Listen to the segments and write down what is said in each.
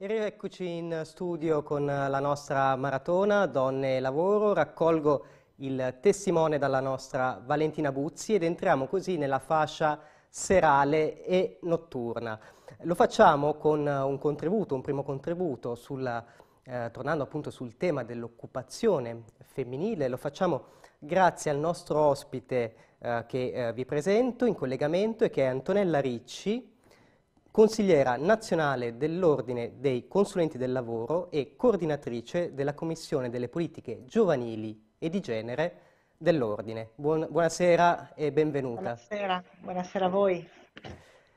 E rieccoci in studio con la nostra maratona Donne e Lavoro. Raccolgo il testimone dalla nostra Valentina Buzzi ed entriamo così nella fascia serale e notturna. Lo facciamo con un contributo, un primo contributo, sulla, eh, tornando appunto sul tema dell'occupazione femminile. Lo facciamo grazie al nostro ospite eh, che eh, vi presento in collegamento e che è Antonella Ricci, consigliera nazionale dell'Ordine dei Consulenti del Lavoro e coordinatrice della Commissione delle Politiche Giovanili e di Genere dell'Ordine. buonasera e benvenuta. Buonasera, buonasera a voi.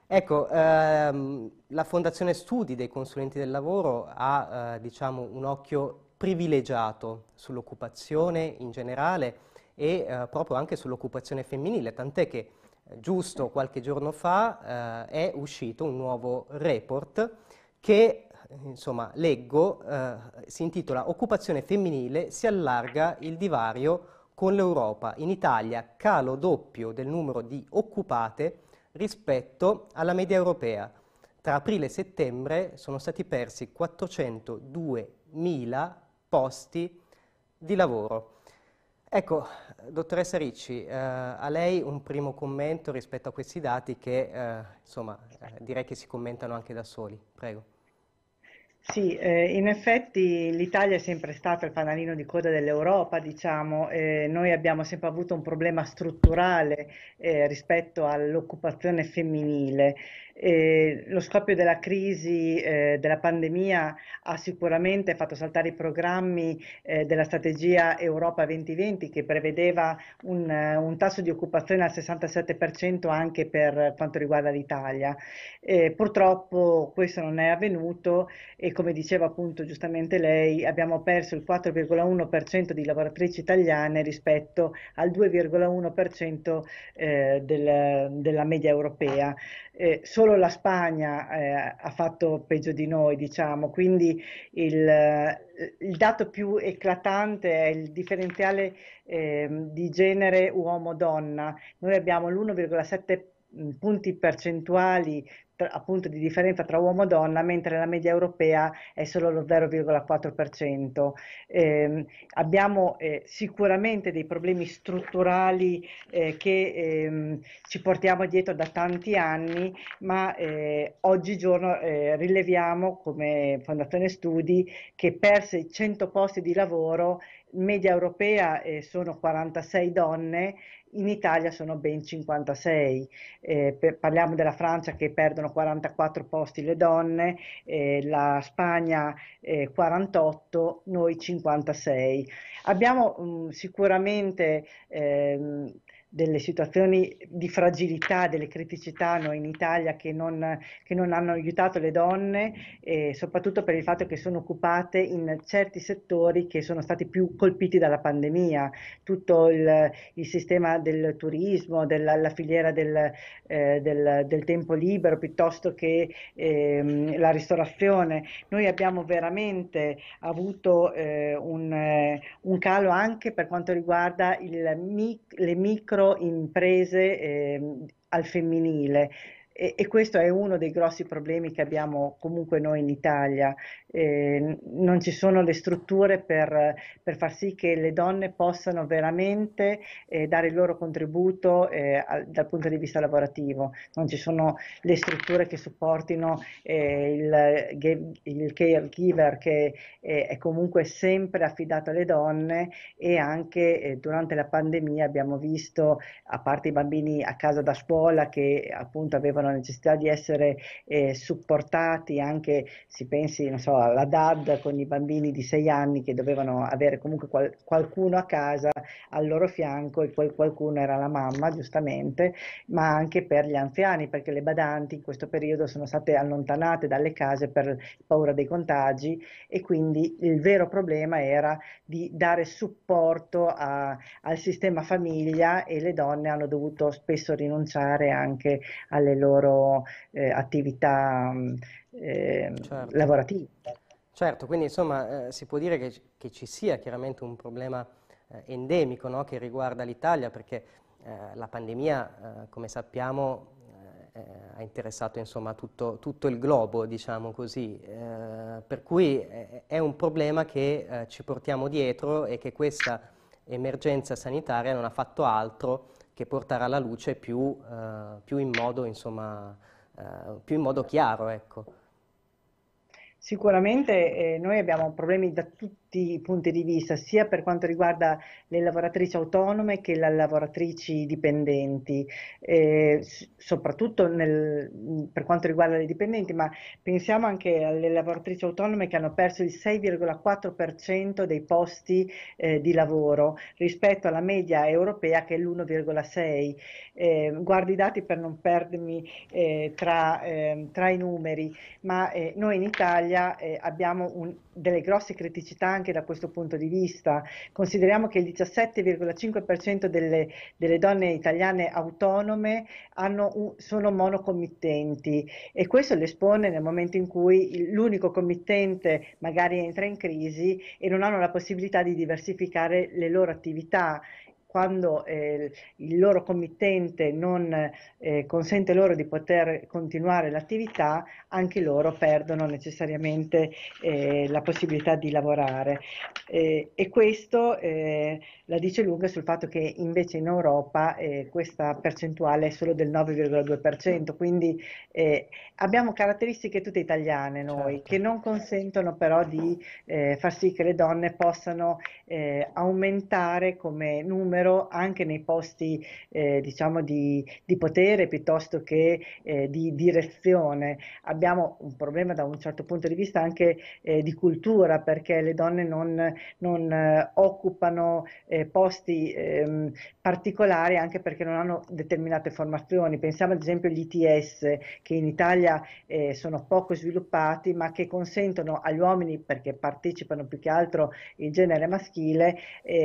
Ecco, ehm, la Fondazione Studi dei Consulenti del Lavoro ha eh, diciamo, un occhio privilegiato sull'occupazione in generale, e eh, proprio anche sull'occupazione femminile, tant'è che eh, giusto qualche giorno fa eh, è uscito un nuovo report che, eh, insomma, leggo, eh, si intitola Occupazione femminile si allarga il divario con l'Europa. In Italia calo doppio del numero di occupate rispetto alla media europea. Tra aprile e settembre sono stati persi 402.000 posti di lavoro. Ecco, dottoressa Ricci, eh, a lei un primo commento rispetto a questi dati che, eh, insomma, eh, direi che si commentano anche da soli. Prego. Sì, eh, in effetti l'Italia è sempre stata il fanalino di coda dell'Europa, diciamo, noi abbiamo sempre avuto un problema strutturale eh, rispetto all'occupazione femminile. Eh, lo scoppio della crisi, eh, della pandemia ha sicuramente fatto saltare i programmi eh, della strategia Europa 2020 che prevedeva un, un, tasso di occupazione al 67% anche per quanto riguarda l'Italia. purtroppo questo non è avvenuto e come diceva appunto giustamente lei abbiamo perso il 4,1% di lavoratrici italiane rispetto al 2,1% eh, del, della media europea. Eh, solo la Spagna eh, ha fatto peggio di noi, diciamo, quindi il, eh, il dato più eclatante è il differenziale eh, di genere uomo-donna. Noi abbiamo l'1,7 mhmm, punti percentuali appunto di differenza tra uomo e donna, mentre la media europea è solo lo 0,4%. Eh, abbiamo eh, sicuramente dei problemi strutturali eh, che ehm, ci portiamo dietro da tanti anni, ma eh, oggigiorno eh, rileviamo come Fondazione Studi che perse 100 posti di lavoro media europea eh, sono 46 donne, in Italia sono ben 56. Eh, per, parliamo della Francia che perdono 44 posti le donne, eh, la Spagna 48, eh, noi 56. Abbiamo mh, mm, sicuramente ehm, delle situazioni di fragilità, delle criticità noi in Italia che non, che non hanno aiutato le donne, eh, soprattutto per il fatto che sono occupate in certi settori che sono stati più colpiti dalla pandemia, tutto il, il sistema del turismo, della filiera del, eh, del, del, tempo libero piuttosto che eh, la ristorazione. Noi abbiamo veramente avuto eh, un, un, calo anche per quanto riguarda il, le micro imprese eh, al femminile. E, e, questo è uno dei grossi problemi che abbiamo comunque noi in Italia. Eh, non ci sono le strutture per, per, far sì che le donne possano veramente eh, dare il loro contributo eh, al, dal punto di vista lavorativo. Non ci sono le strutture che supportino eh, il, il caregiver che eh, è comunque sempre affidato alle donne e anche eh, durante la pandemia abbiamo visto, a parte i bambini a casa da scuola che appunto avevano avevano necessità di essere eh, supportati anche, si pensi non so, alla DAD con i bambini di sei anni che dovevano avere comunque qual- qualcuno a casa al loro fianco e quel qualcuno era la mamma giustamente, ma anche per gli anziani perché le badanti in questo periodo sono state allontanate dalle case per paura dei contagi e quindi il vero problema era di dare supporto a, al sistema famiglia e le donne hanno dovuto spesso rinunciare anche alle loro loro eh, attività eh, certo. lavorative. Certo, quindi insomma eh, si può dire che, che, ci sia chiaramente un problema eh, endemico no, che riguarda l'Italia perché eh, la pandemia, eh, come sappiamo, ha interessato insomma, tutto, tutto, il globo, diciamo così, per cui è un problema che ci portiamo dietro e che questa emergenza sanitaria non ha fatto altro che porterà la luce più, eh, più, in, modo, insomma, eh, più in modo chiaro. Ecco. Sicuramente eh, noi abbiamo problemi da, tutti tutti i punti di vista, sia per quanto riguarda le lavoratrici autonome che le lavoratrici dipendenti, eh, soprattutto nel, per quanto riguarda le dipendenti, ma pensiamo anche alle lavoratrici autonome che hanno perso il 6,4% dei posti eh, di lavoro rispetto alla media europea che è l'1,6%. Eh, guardo i dati per non perdermi eh, tra, ehm, tra, i numeri, ma eh, noi in Italia eh, abbiamo un, delle grosse criticità anche da questo punto di vista. Consideriamo che il 17,5% delle, delle, donne italiane autonome hanno, sono monocommittenti e questo le espone nel momento in cui l'unico committente magari entra in crisi e non hanno la possibilità di diversificare le loro attività quando eh, il loro committente non eh, consente loro di poter continuare l'attività, anche loro perdono necessariamente eh, la possibilità di lavorare. Eh, e questo eh, la dice lunga sul fatto che invece in Europa eh, questa percentuale è solo del 9,2%, quindi abbiamo caratteristiche tutte italiane noi, certo. che non consentono però di far sì che le donne possano aumentare come numero esonero anche nei posti eh, diciamo di, di, potere piuttosto che eh, di direzione. Abbiamo un problema da un certo punto di vista anche eh, di cultura perché le donne non, non eh, occupano eh, posti ehm, particolari anche perché non hanno determinate formazioni. Pensiamo ad esempio agli ITS che in Italia eh, sono poco sviluppati ma che consentono agli uomini perché partecipano più che altro il genere maschile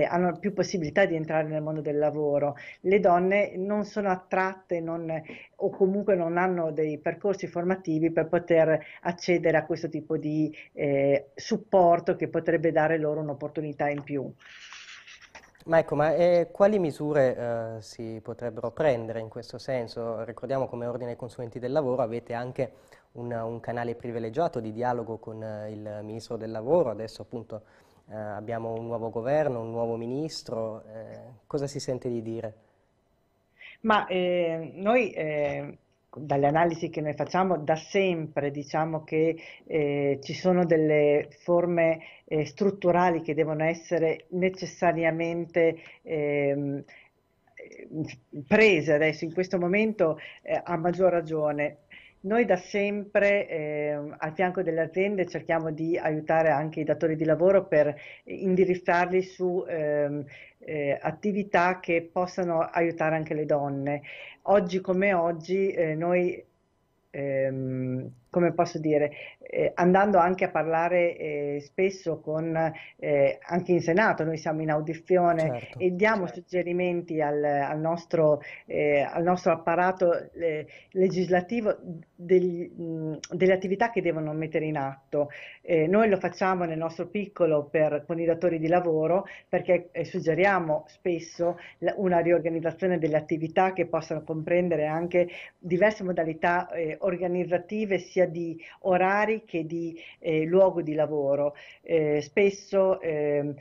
hanno più possibilità di entrare entrare nel mondo del lavoro. Le donne non sono attratte non, o comunque non hanno dei percorsi formativi per poter accedere a questo tipo di eh, supporto che potrebbe dare loro un'opportunità in più. Ma ecco, ma eh, quali misure eh, si potrebbero prendere in questo senso? Ricordiamo come Ordine dei Consulenti del Lavoro avete anche un, un canale privilegiato di dialogo con eh, il Ministro del Lavoro, adesso appunto eh, abbiamo un nuovo governo, un nuovo ministro, eh, cosa si sente di dire? Ma eh, noi ehm, dalle analisi che noi facciamo da sempre diciamo che eh, ci sono delle forme eh, strutturali che devono essere necessariamente eh, prese adesso in questo momento eh, a maggior ragione noi da sempre eh, al fianco delle aziende cerchiamo di aiutare anche i datori di lavoro per indirizzarli su eh, eh, attività che possano aiutare anche le donne. Oggi come oggi eh, noi ehm, come posso dire, eh, andando anche a parlare eh, spesso con, eh, anche in Senato, noi siamo in audizione certo, e diamo certo. suggerimenti al, al, nostro, eh, al, nostro, apparato legislativo degli, mh, delle attività che devono mettere in atto. Eh, noi lo facciamo nel nostro piccolo per, con i datori di lavoro perché eh, suggeriamo spesso la, una riorganizzazione delle attività che possano comprendere anche diverse modalità organizzative sia di orari che di eh, luogo di lavoro. Eh, spesso eh,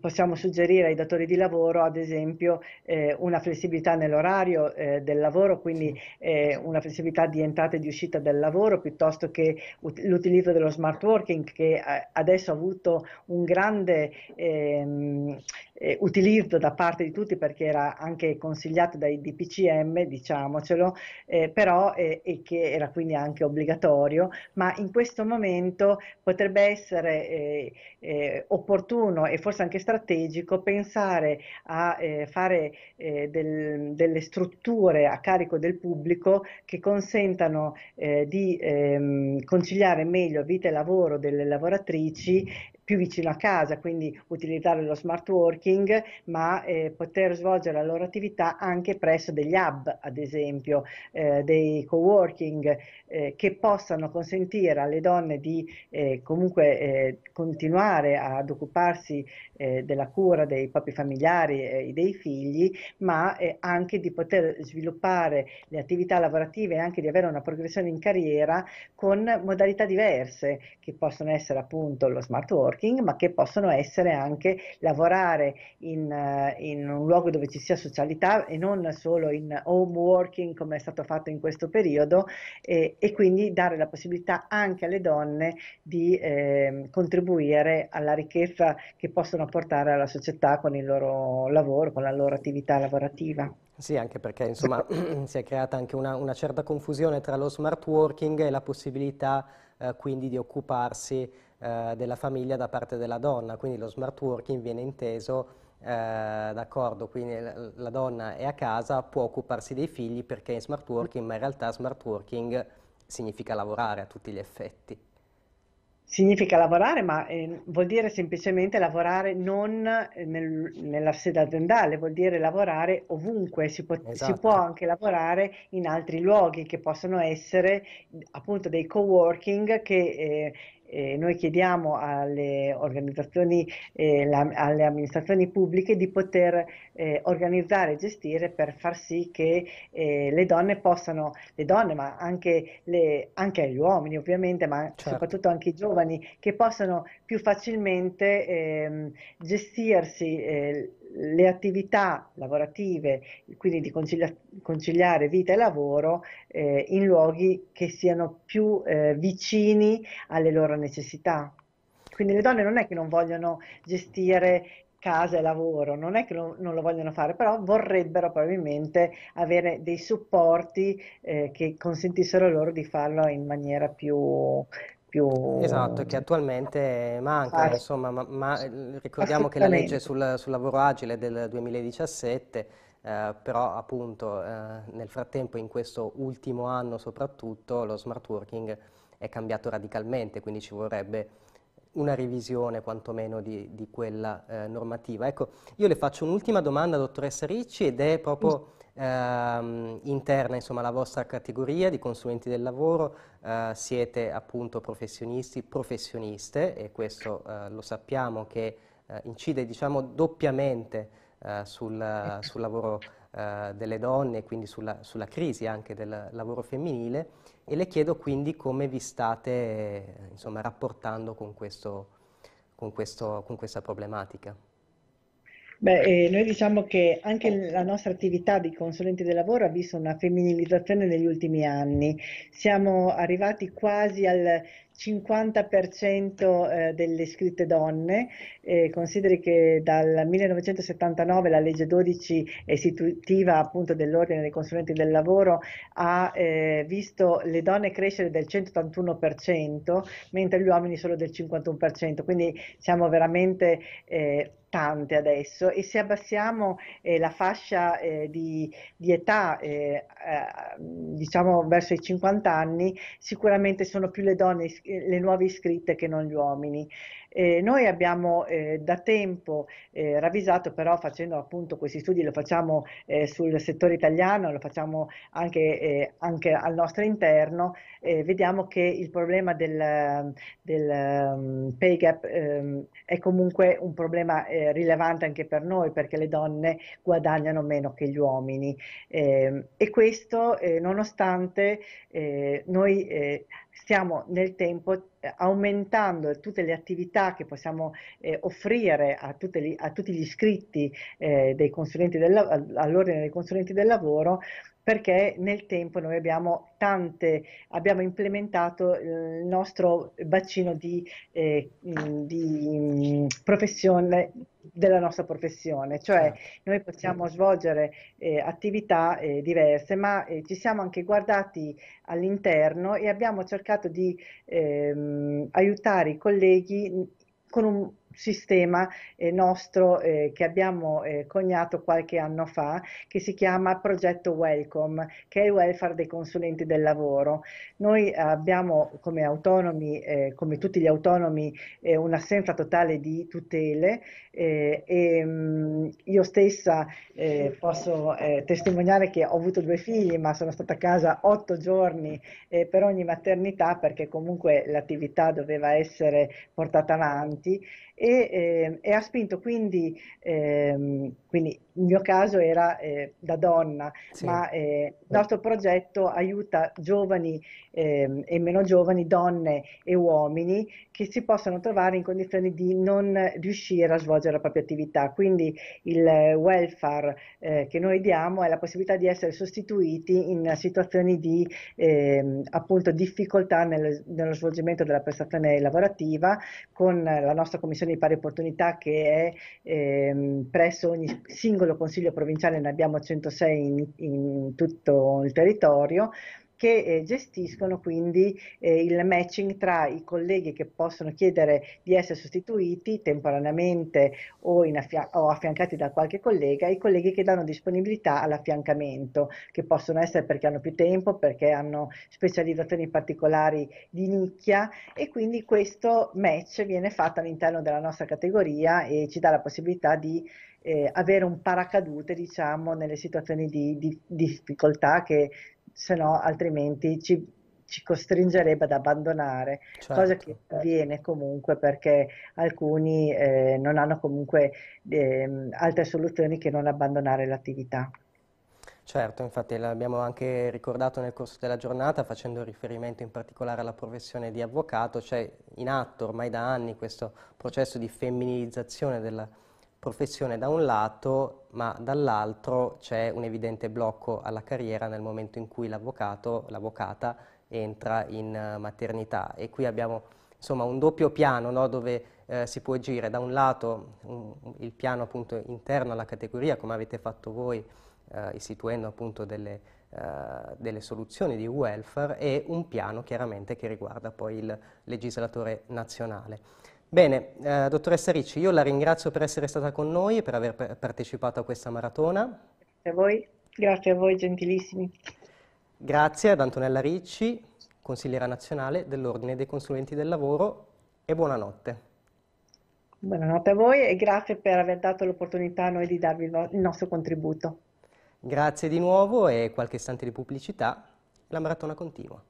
possiamo suggerire ai datori di lavoro, ad esempio, eh, una flessibilità nell'orario eh, del lavoro, quindi eh, una flessibilità di entrata e di uscita del lavoro, piuttosto che l'utilizzo dello smart working che eh, adesso ha avuto un grande ehm, eh, utilizzo da parte di tutti perché era anche consigliato dai DPCM, diciamocelo, eh, però eh, e che era quindi anche obbligatorio, ma in questo momento potrebbe essere eh, eh, opportuno e forse anche strategico pensare a eh, fare del, delle strutture a carico del pubblico che consentano di ehm, conciliare meglio vita e lavoro delle lavoratrici più vicino a casa, quindi utilizzare lo smart working, ma eh, poter svolgere la loro attività anche presso degli hub, ad esempio, eh, dei co-working, eh, che possano consentire alle donne di eh, comunque eh, continuare ad occuparsi eh, della cura dei propri familiari e dei figli, ma anche di poter sviluppare le attività lavorative e anche di avere una progressione in carriera con modalità diverse, che possono essere appunto lo smart working, working, ma che possono essere anche lavorare in, eh, in un luogo dove ci sia socialità e non solo in home working come è stato fatto in questo periodo eh, e quindi dare la possibilità anche alle donne di eh, contribuire alla ricchezza che possono portare alla società con il loro lavoro, con la loro attività lavorativa. Sì, anche perché insomma, si è creata anche una, una, certa confusione tra lo smart working e la possibilità eh, quindi di occuparsi eh, della famiglia da parte della donna, quindi lo smart working viene inteso eh, d'accordo, quindi la donna è a casa, può occuparsi dei figli perché è in smart working, ma in realtà smart working significa lavorare a tutti gli effetti. Significa lavorare, ma eh, vuol dire semplicemente lavorare non eh, nel, nella sede aziendale, vuol dire lavorare ovunque, si, può, esatto. si può anche lavorare in altri luoghi che possono essere appunto dei co-working che eh, eh, noi chiediamo alle organizzazioni, eh, la, alle amministrazioni pubbliche di poter eh, organizzare e gestire per far sì che eh, le donne possano, le donne ma anche, le, anche gli uomini ovviamente, ma certo. soprattutto anche i giovani, che possano più facilmente ehm, gestirsi eh, le attività lavorative, quindi di concilia conciliare vita e lavoro eh, in luoghi che siano più eh, vicini alle loro necessità. Quindi le donne non è che non vogliono gestire casa e lavoro, non è che lo, non lo vogliono fare, però vorrebbero probabilmente avere dei supporti eh, che consentissero loro di farlo in maniera più, più... Esatto, che attualmente manca, ah, insomma, ma, ma eh, ricordiamo che la legge sul, sul, lavoro agile del 2017, eh, però appunto eh, nel frattempo in questo ultimo anno soprattutto lo smart working è cambiato radicalmente, quindi ci vorrebbe una revisione quantomeno di, di quella eh, normativa. Ecco, io le faccio un'ultima domanda, dottoressa Ricci, ed è proprio ehm, interna insomma, la vostra categoria di consulenti del lavoro, eh, siete appunto professionisti, professioniste e questo eh, lo sappiamo che eh, incide diciamo, doppiamente eh, sul, sul, lavoro eh, delle donne e quindi sulla, sulla, crisi anche del lavoro femminile e le chiedo quindi come vi state insomma, rapportando con, questo, con, questo, con questa problematica. Beh, eh, noi diciamo che anche la nostra attività di consulenti del lavoro ha visto una femminilizzazione negli ultimi anni. Siamo arrivati quasi al 50% eh, delle iscritte donne, eh, consideri che dal 1979 la legge 12 istitutiva appunto dell'ordine dei consulenti del lavoro ha eh, visto le donne crescere del 181% mentre gli uomini solo del 51%, quindi siamo veramente eh, tante adesso e se abbassiamo eh, la fascia eh, di, di, età eh, eh diciamo verso i 50 anni sicuramente sono più le donne le nuove iscritte che non gli uomini. Eh, noi abbiamo eh, da tempo eh, ravvisato però facendo appunto questi studi, lo facciamo eh, sul settore italiano, lo facciamo anche, eh, anche al nostro interno, vediamo che il problema del, del um, pay gap um, è comunque un problema eh, rilevante anche per noi perché le donne guadagnano meno che gli uomini ehm, e questo nonostante noi stiamo nel tempo aumentando tutte le attività che possiamo eh, offrire a, le, a, tutti gli iscritti eh, dei consulenti del, all'ordine dei consulenti del lavoro perché nel tempo noi abbiamo tante, abbiamo implementato eh, il nostro bacino di, eh, di mm, professione della nostra professione, cioè certo. noi possiamo svolgere eh, attività eh, diverse, ma eh, ci siamo anche guardati all'interno e abbiamo cercato di ehm, aiutare i colleghi mm, con un sistema eh, nostro eh, che abbiamo eh, coniato qualche anno fa che si chiama progetto Welcome che è il welfare dei consulenti del lavoro. Noi abbiamo come autonomi, eh, come tutti gli autonomi, eh, un'assenza totale di tutele eh, e mh, mm, io stessa posso testimoniare che ho avuto due figli ma sono stata a casa otto giorni per ogni maternità perché comunque l'attività doveva essere portata avanti e, eh, e ha spinto quindi ehm, quindi il mio caso era eh, da donna, sì. ma eh, il nostro progetto aiuta giovani eh, e meno giovani, donne e uomini che si possono trovare in condizioni di non riuscire a svolgere la propria attività. Quindi il welfare eh, che noi diamo è la possibilità di essere sostituiti in situazioni di ehm, appunto, difficoltà nel, nello svolgimento della prestazione lavorativa con la nostra commissione di pari opportunità che è ehm, presso ogni singolo consiglio provinciale ne abbiamo 106 in, in tutto il territorio, che eh, gestiscono quindi eh, il matching tra i colleghi che possono chiedere di essere sostituiti temporaneamente o, affia o affiancati da qualche collega e i colleghi che danno disponibilità all'affiancamento, che possono essere perché hanno più tempo, perché hanno specializzazioni particolari di nicchia e quindi questo match viene fatto all'interno della nostra categoria e ci dà la possibilità di eh, avere un paracadute diciamo nelle situazioni di, di difficoltà che se no altrimenti ci, ci costringerebbe ad abbandonare, certo. cosa che avviene comunque perché alcuni eh, non hanno comunque eh, altre soluzioni che non abbandonare l'attività. Certo, infatti l'abbiamo anche ricordato nel corso della giornata facendo riferimento in particolare alla professione di avvocato, c'è cioè in atto ormai da anni questo processo di femminilizzazione della professione professione da un lato, ma dall'altro c'è un evidente blocco alla carriera nel momento in cui l'avvocato, l'avvocata, entra in eh, maternità. E qui abbiamo insomma un doppio piano no, dove eh, si può agire da un lato un, il piano appunto interno alla categoria, come avete fatto voi, eh, istituendo appunto delle, eh, delle soluzioni di welfare, e un piano chiaramente che riguarda poi il legislatore nazionale. Bene, eh, dottoressa Ricci, io la ringrazio per essere stata con noi e per aver partecipato a questa maratona. Grazie a voi, grazie a voi gentilissimi. Grazie ad Antonella Ricci, consigliera nazionale dell'Ordine dei Consulenti del Lavoro e buonanotte. Buonanotte a voi e grazie per aver dato l'opportunità a noi di darvi il nostro contributo. Grazie di nuovo e qualche istante di pubblicità, la maratona continua.